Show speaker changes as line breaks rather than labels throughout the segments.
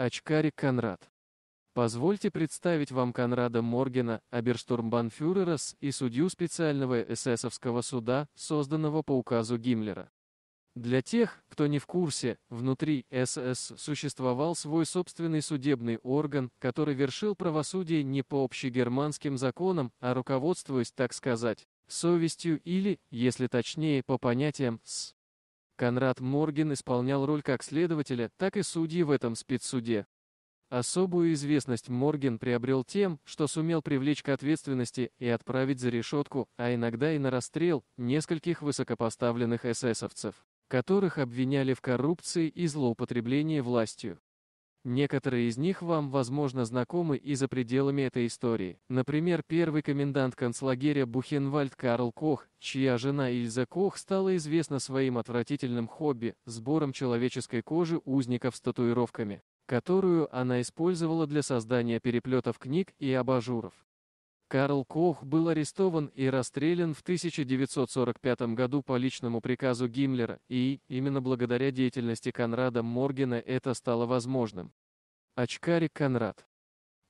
Очкарик Конрад. Позвольте представить вам Конрада Моргена, оберштурмбанфюрера С и судью специального эсэсовского суда, созданного по указу Гиммлера. Для тех, кто не в курсе, внутри СС существовал свой собственный судебный орган, который вершил правосудие не по общегерманским законам, а руководствуясь, так сказать, совестью или, если точнее, по понятиям «с». Конрад Морген исполнял роль как следователя, так и судьи в этом спецсуде. Особую известность Морген приобрел тем, что сумел привлечь к ответственности и отправить за решетку, а иногда и на расстрел, нескольких высокопоставленных эсэсовцев, которых обвиняли в коррупции и злоупотреблении властью. Некоторые из них вам, возможно, знакомы и за пределами этой истории. Например, первый комендант концлагеря Бухенвальд Карл Кох, чья жена Ильза Кох стала известна своим отвратительным хобби – сбором человеческой кожи узников с татуировками которую она использовала для создания переплетов книг и абажуров. Карл Кох был арестован и расстрелян в 1945 году по личному приказу Гиммлера, и именно благодаря деятельности Конрада Моргена это стало возможным. Очкарик Конрад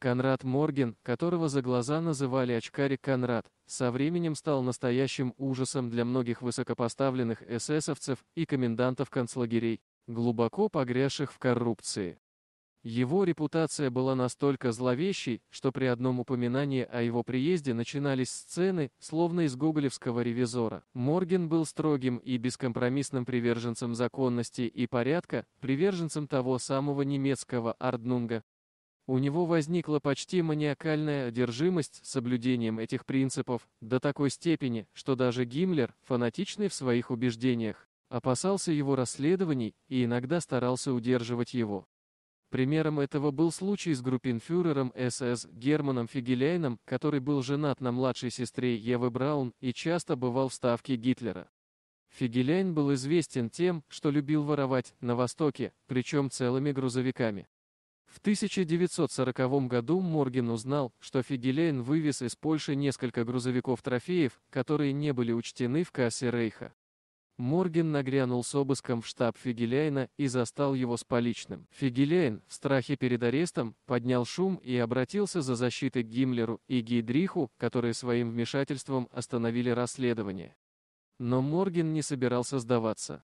Конрад Морген, которого за глаза называли очкарик Конрад, со временем стал настоящим ужасом для многих высокопоставленных эсэсовцев и комендантов концлагерей, глубоко погрязших в коррупции. Его репутация была настолько зловещей, что при одном упоминании о его приезде начинались сцены, словно из гоголевского ревизора. Морген был строгим и бескомпромиссным приверженцем законности и порядка, приверженцем того самого немецкого Арднунга. У него возникла почти маниакальная одержимость соблюдением этих принципов, до такой степени, что даже Гиммлер, фанатичный в своих убеждениях, опасался его расследований и иногда старался удерживать его. Примером этого был случай с группинфюрером СС Германом Фигеляйном, который был женат на младшей сестре Евы Браун и часто бывал в ставке Гитлера. Фигеляйн был известен тем, что любил воровать на Востоке, причем целыми грузовиками. В 1940 году Морген узнал, что Фигеляйн вывез из Польши несколько грузовиков трофеев, которые не были учтены в кассе Рейха. Морген нагрянул с обыском в штаб Фигеляйна и застал его с поличным. Фигеляйн, в страхе перед арестом, поднял шум и обратился за защитой к Гиммлеру и Гейдриху, которые своим вмешательством остановили расследование. Но Морген не собирался сдаваться.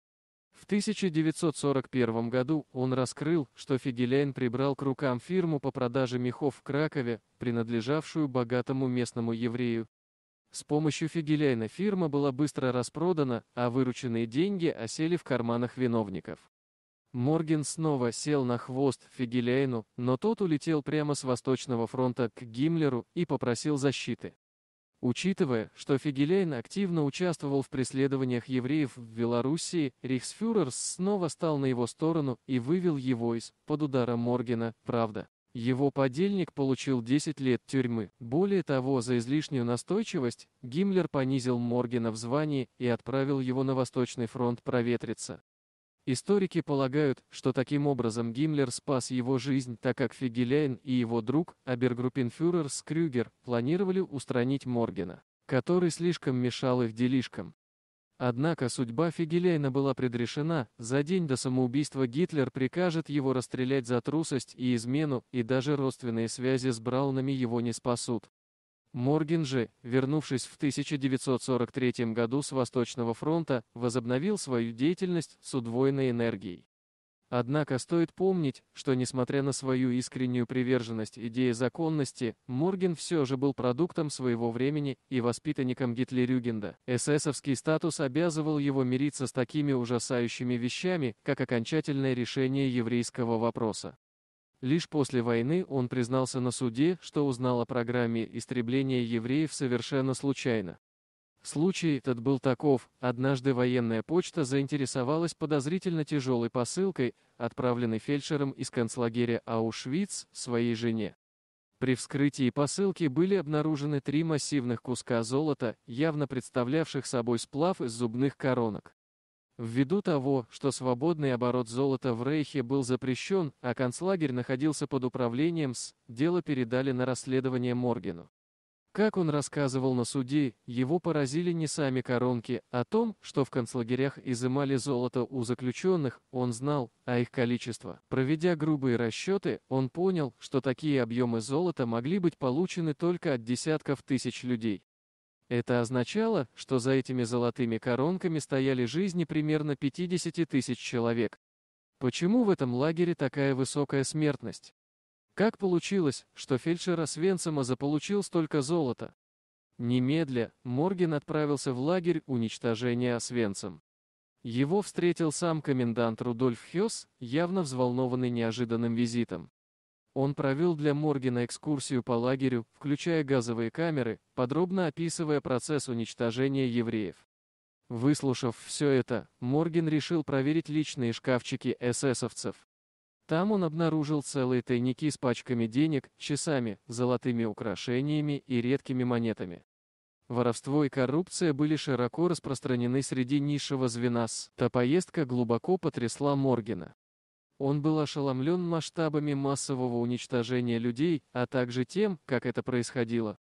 В 1941 году он раскрыл, что Фигеляйн прибрал к рукам фирму по продаже мехов в Кракове, принадлежавшую богатому местному еврею, с помощью Фигеляйна фирма была быстро распродана, а вырученные деньги осели в карманах виновников. Морген снова сел на хвост Фигеляйну, но тот улетел прямо с Восточного фронта к Гиммлеру и попросил защиты. Учитывая, что Фигеляйн активно участвовал в преследованиях евреев в Белоруссии, Рейхсфюрер снова стал на его сторону и вывел его из-под удара Моргена, правда. Его подельник получил 10 лет тюрьмы. Более того, за излишнюю настойчивость Гиммлер понизил Моргена в звании и отправил его на Восточный фронт проветриться. Историки полагают, что таким образом Гиммлер спас его жизнь, так как Фигеляйн и его друг, обергруппенфюрер Скрюгер, планировали устранить Моргена, который слишком мешал их делишкам. Однако судьба Фигеляйна была предрешена, за день до самоубийства Гитлер прикажет его расстрелять за трусость и измену, и даже родственные связи с Браунами его не спасут. Морген же, вернувшись в 1943 году с Восточного фронта, возобновил свою деятельность с удвоенной энергией. Однако стоит помнить, что несмотря на свою искреннюю приверженность идее законности, Морген все же был продуктом своего времени и воспитанником Гитлерюгенда. Эсэсовский статус обязывал его мириться с такими ужасающими вещами, как окончательное решение еврейского вопроса. Лишь после войны он признался на суде, что узнал о программе истребления евреев совершенно случайно. Случай этот был таков, однажды военная почта заинтересовалась подозрительно тяжелой посылкой, отправленной фельдшером из концлагеря Аушвиц своей жене. При вскрытии посылки были обнаружены три массивных куска золота, явно представлявших собой сплав из зубных коронок. Ввиду того, что свободный оборот золота в Рейхе был запрещен, а концлагерь находился под управлением СС, дело передали на расследование Моргену. Как он рассказывал на суде, его поразили не сами коронки, о а том, что в концлагерях изымали золото у заключенных, он знал, а их количество. Проведя грубые расчеты, он понял, что такие объемы золота могли быть получены только от десятков тысяч людей. Это означало, что за этими золотыми коронками стояли жизни примерно 50 тысяч человек. Почему в этом лагере такая высокая смертность? Как получилось, что фельдшер Освенцима заполучил столько золота? Немедля Морген отправился в лагерь уничтожения Освенцем. Его встретил сам комендант Рудольф Хёс, явно взволнованный неожиданным визитом. Он провел для Моргена экскурсию по лагерю, включая газовые камеры, подробно описывая процесс уничтожения евреев. Выслушав все это, Морген решил проверить личные шкафчики эсэсовцев. Там он обнаружил целые тайники с пачками денег, часами, золотыми украшениями и редкими монетами. Воровство и коррупция были широко распространены среди низшего звена СС. Та поездка глубоко потрясла Моргена. Он был ошеломлен масштабами массового уничтожения людей, а также тем, как это происходило.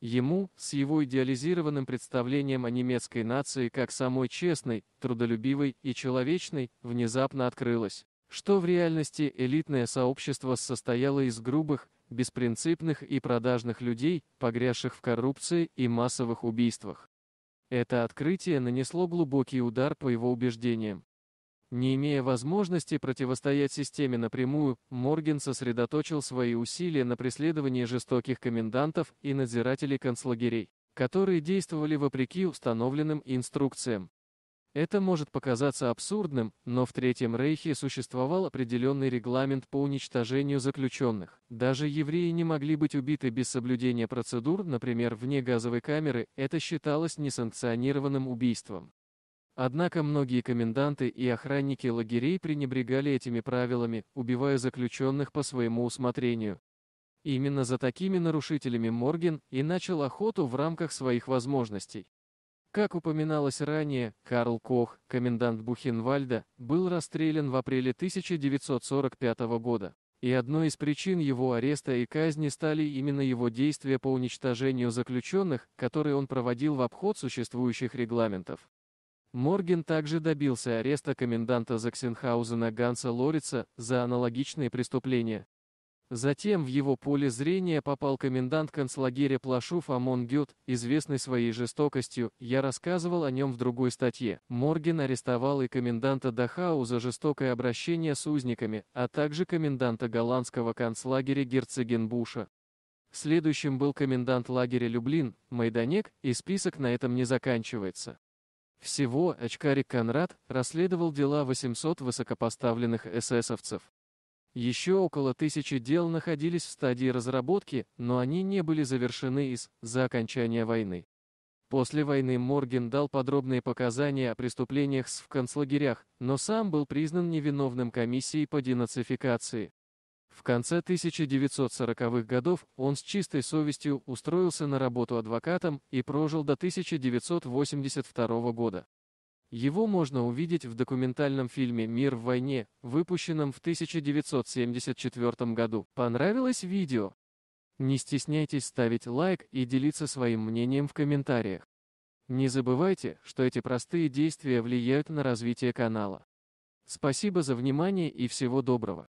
Ему, с его идеализированным представлением о немецкой нации как самой честной, трудолюбивой и человечной, внезапно открылось что в реальности элитное сообщество состояло из грубых, беспринципных и продажных людей, погрязших в коррупции и массовых убийствах. Это открытие нанесло глубокий удар по его убеждениям. Не имея возможности противостоять системе напрямую, Морген сосредоточил свои усилия на преследовании жестоких комендантов и надзирателей концлагерей, которые действовали вопреки установленным инструкциям. Это может показаться абсурдным, но в Третьем Рейхе существовал определенный регламент по уничтожению заключенных. Даже евреи не могли быть убиты без соблюдения процедур, например, вне газовой камеры, это считалось несанкционированным убийством. Однако многие коменданты и охранники лагерей пренебрегали этими правилами, убивая заключенных по своему усмотрению. Именно за такими нарушителями Морген и начал охоту в рамках своих возможностей. Как упоминалось ранее, Карл Кох, комендант Бухенвальда, был расстрелян в апреле 1945 года. И одной из причин его ареста и казни стали именно его действия по уничтожению заключенных, которые он проводил в обход существующих регламентов. Морген также добился ареста коменданта Заксенхаузена Ганса Лорица за аналогичные преступления, Затем в его поле зрения попал комендант концлагеря Плашув Амон Гют, известный своей жестокостью, я рассказывал о нем в другой статье. Морген арестовал и коменданта Дахау за жестокое обращение с узниками, а также коменданта голландского концлагеря Герцегенбуша. Следующим был комендант лагеря Люблин, Майданек, и список на этом не заканчивается. Всего очкарик Конрад расследовал дела 800 высокопоставленных эсэсовцев. Еще около тысячи дел находились в стадии разработки, но они не были завершены из-за окончания войны. После войны Морген дал подробные показания о преступлениях в концлагерях, но сам был признан невиновным комиссией по денацификации. В конце 1940-х годов он с чистой совестью устроился на работу адвокатом и прожил до 1982 года. Его можно увидеть в документальном фильме «Мир в войне», выпущенном в 1974 году. Понравилось видео? Не стесняйтесь ставить лайк и делиться своим мнением в комментариях. Не забывайте, что эти простые действия влияют на развитие канала. Спасибо за внимание и всего доброго.